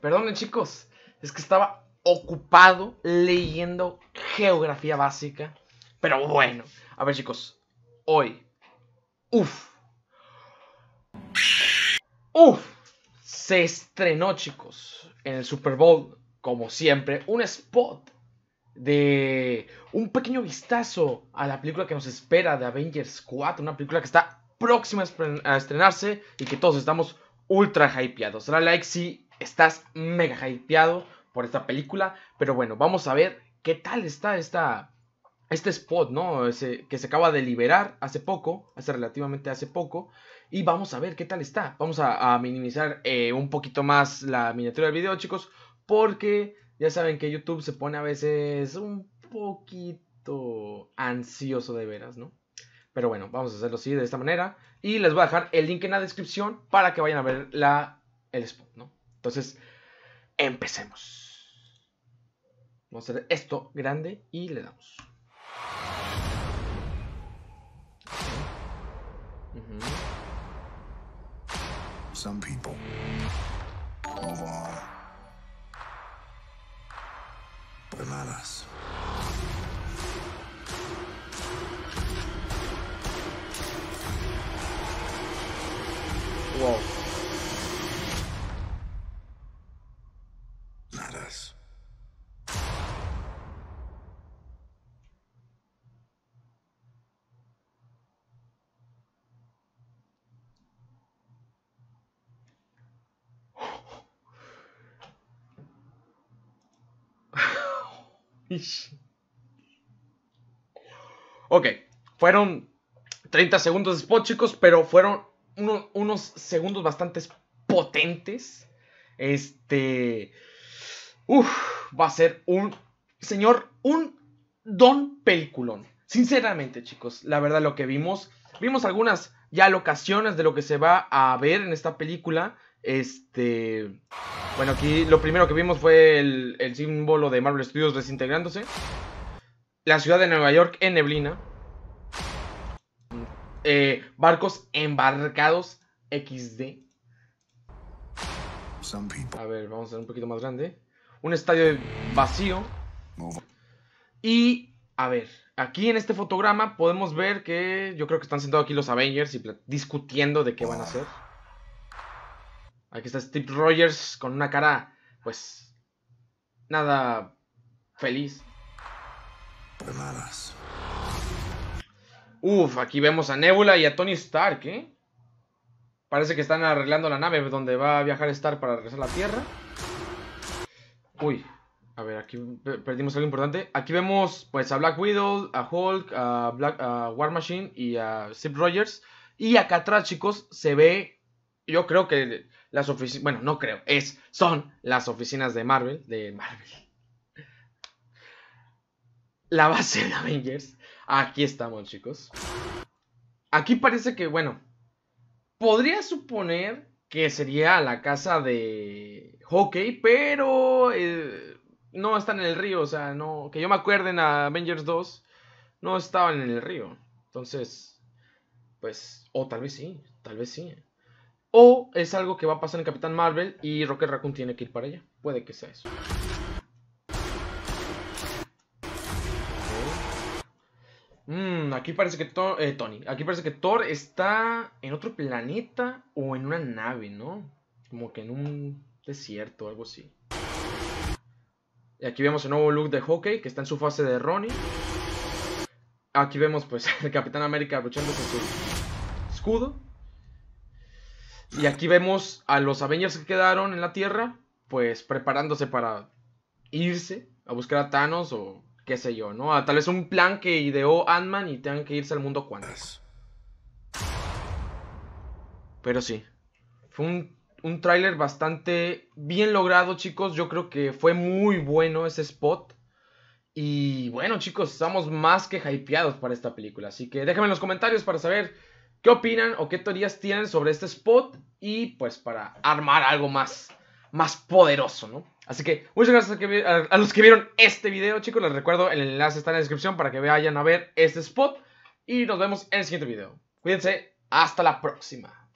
Perdonen chicos, es que estaba ocupado leyendo geografía básica. Pero bueno, a ver chicos, hoy. Uff Uff Se estrenó chicos en el Super Bowl, como siempre, un spot de un pequeño vistazo a la película que nos espera de Avengers 4, una película que está próxima a estrenarse y que todos estamos ultra hypeados. Dale like si estás mega hypeado por esta película. Pero bueno, vamos a ver qué tal está esta, este spot, ¿no? que se acaba de liberar hace poco, hace relativamente hace poco. Y vamos a ver qué tal está. Vamos a, minimizar eh, un poquito más la miniatura del video, chicos. Porque ya saben que YouTube se pone a veces un poquito ansioso de veras, ¿no? Pero bueno, vamos a hacerlo así, de esta manera. Y les voy a dejar el link en la descripción para que vayan a ver la, el spot, ¿no? Entonces, empecemos. Vamos a hacer esto grande y le damos. Some people pues Wow. ok, fueron 30 segundos de spot, chicos, pero fueron unos segundos bastante potentes. Este. Uf, va a ser un. Señor, un don peliculón. Sinceramente, chicos, la verdad lo que vimos. Vimos algunas ya locaciones de lo que se va a ver en esta película. Este. Bueno, aquí lo primero que vimos fue el, símbolo de Marvel Studios desintegrándose. La ciudad de Nueva York en neblina. Eh, barcos embarcados XD. A ver, vamos a hacer un poquito más grande. Un estadio vacío. Y, a ver, aquí en este fotograma podemos ver que yo creo que están sentados aquí los Avengers y discutiendo de qué van a hacer. Aquí está Steve Rogers con una cara, pues, nada feliz. malas! Uf, aquí vemos a Nebula y a Tony Stark, ¿eh? Parece que están arreglando la nave donde va a viajar Stark para regresar a la Tierra. Uy, a ver, aquí perdimos algo importante. Aquí vemos, pues, a Black Widow, a Hulk, a War Machine y a Steve Rogers. Y acá atrás, chicos, se ve, yo creo que las oficinas, bueno, no creo, es, son las oficinas de Marvel, de Marvel. La base de Avengers. Aquí estamos, chicos. Aquí parece que, bueno, podría suponer que sería la casa de Hockey, pero eh, no está en el río, o sea, no, que yo me acuerde en Avengers 2, no estaban en el río. Entonces, pues, o tal vez sí, tal vez sí. O es algo que va a pasar en Capitán Marvel y Rocket Raccoon tiene que ir para allá. Puede que sea eso. Mm, aquí parece que Thor, eh, Tony, aquí parece que Thor está en otro planeta o en una nave, ¿no? Como que en un desierto, o algo así. Y aquí vemos el nuevo look de Hawkeye que está en su fase de Ronnie. Aquí vemos pues el Capitán América luchando por su escudo. Y aquí vemos a los Avengers que quedaron en la Tierra, pues preparándose para irse a buscar a Thanos o qué sé yo, ¿no? A tal vez un plan que ideó Ant-Man y tengan que irse al mundo cuántico. Pero sí, fue un, un tráiler bastante bien logrado, chicos. Yo creo que fue muy bueno ese spot. Y bueno, chicos, estamos más que hypeados para esta película. Así que déjenme en los comentarios para saber qué opinan o qué teorías tienen sobre este spot y pues para armar algo más, más poderoso, ¿no? Así que muchas gracias a, a, los que vieron este video, chicos. Les recuerdo, el enlace está en la descripción para que vayan a ver este spot. Y nos vemos en el siguiente video. Cuídense, hasta la próxima.